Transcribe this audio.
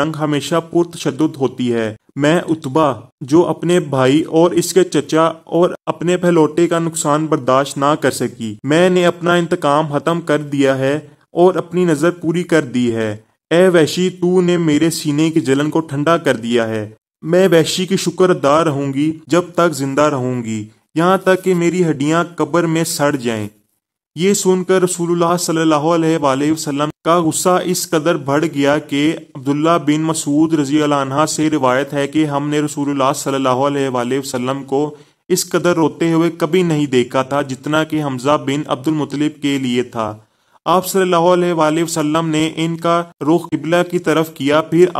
जंग हमेशा पुरतशद होती है मैं उतबा जो अपने भाई और इसके चचा और अपने पहलोटे का नुकसान बर्दाश्त ना कर सकी मैंने अपना इंतकाम खत्म कर दिया है और अपनी नज़र पूरी कर दी है ए वैशी तू ने मेरे सीने की जलन को ठंडा कर दिया है मैं वैशी की शुक्र अदा रहूंगी जब तक जिंदा रहूंगी यहाँ तक कि मेरी हड्डियां कब्र में सड़ जाएं ये सुनकर रसूलुल्लाह सल्लल्लाहु अलैहि वसल्लम का गुस्सा इस कदर बढ़ गया कि अब्दुल्ला बिन मसूद रजी अला से रिवायत है कि हमने रसूलुल्लाह सल्लल्लाहु अलैहि वसल्लम को इस कदर रोते हुए कभी नहीं देखा था जितना कि हमजा बिन अब्दुल मुतलिब के लिए था आप सल्लल्लाहु अलैहि वसल्लम ने इनका रुख किबला की तरफ किया फिर